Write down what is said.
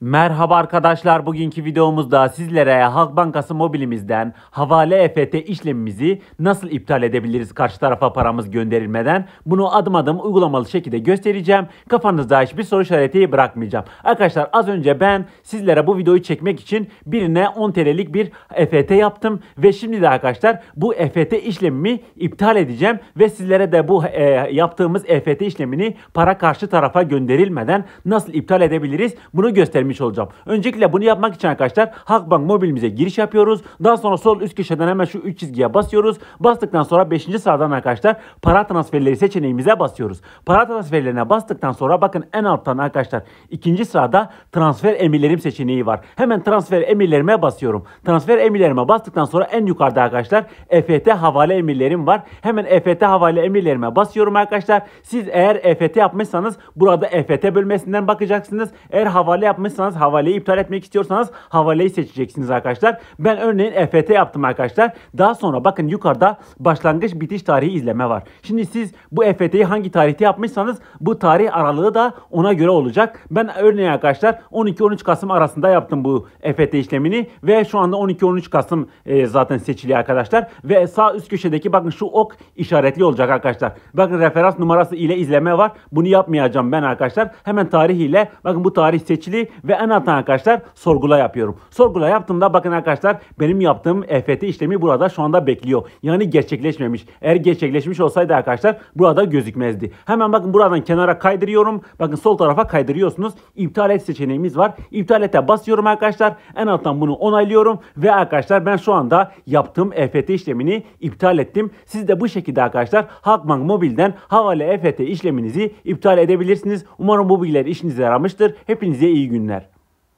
Merhaba arkadaşlar bugünkü videomuzda sizlere Halk Bankası mobilimizden havale EFT işlemimizi nasıl iptal edebiliriz karşı tarafa paramız gönderilmeden bunu adım adım uygulamalı şekilde göstereceğim. Kafanızda hiçbir soru işareti bırakmayacağım. Arkadaşlar az önce ben sizlere bu videoyu çekmek için birine 10 TL'lik bir EFT yaptım ve şimdi de arkadaşlar bu EFT işlemimi iptal edeceğim ve sizlere de bu e, yaptığımız EFT işlemini para karşı tarafa gönderilmeden nasıl iptal edebiliriz bunu göstereceğim vermiş olacağım. Öncelikle bunu yapmak için arkadaşlar Halkbank mobilimize giriş yapıyoruz. Daha sonra sol üst köşeden hemen şu 3 çizgiye basıyoruz. Bastıktan sonra 5. sıradan arkadaşlar para transferleri seçeneğimize basıyoruz. Para transferlerine bastıktan sonra bakın en alttan arkadaşlar ikinci sırada transfer emirlerim seçeneği var. Hemen transfer emirlerime basıyorum. Transfer emirlerime bastıktan sonra en yukarıda arkadaşlar EFT havale emirlerim var. Hemen EFT havale emirlerime basıyorum arkadaşlar. Siz eğer EFT yapmışsanız burada EFT bölmesinden bakacaksınız. Eğer havale yapmışsanız istiyorsanız havaleyi iptal etmek istiyorsanız havaleyi seçeceksiniz arkadaşlar. Ben örneğin EFT yaptım arkadaşlar. Daha sonra bakın yukarıda başlangıç bitiş tarihi izleme var. Şimdi siz bu EFT'yi hangi tarihte yapmışsanız bu tarih aralığı da ona göre olacak. Ben örneğin arkadaşlar 12-13 Kasım arasında yaptım bu EFT işlemini ve şu anda 12-13 Kasım e, zaten seçili arkadaşlar ve sağ üst köşedeki bakın şu ok işaretli olacak arkadaşlar. Bakın referans numarası ile izleme var. Bunu yapmayacağım ben arkadaşlar. Hemen tarih ile bakın bu tarih seçili ve en alttan arkadaşlar sorgula yapıyorum. Sorgula yaptığımda bakın arkadaşlar benim yaptığım EFT işlemi burada şu anda bekliyor. Yani gerçekleşmemiş. Eğer gerçekleşmiş olsaydı arkadaşlar burada gözükmezdi. Hemen bakın buradan kenara kaydırıyorum. Bakın sol tarafa kaydırıyorsunuz. İptal et seçeneğimiz var. İptal ete basıyorum arkadaşlar. En alttan bunu onaylıyorum ve arkadaşlar ben şu anda yaptığım EFT işlemini iptal ettim. Siz de bu şekilde arkadaşlar Halkbank Mobil'den havale EFT işleminizi iptal edebilirsiniz. Umarım bu bilgiler işinize yaramıştır. Hepinize iyi günler.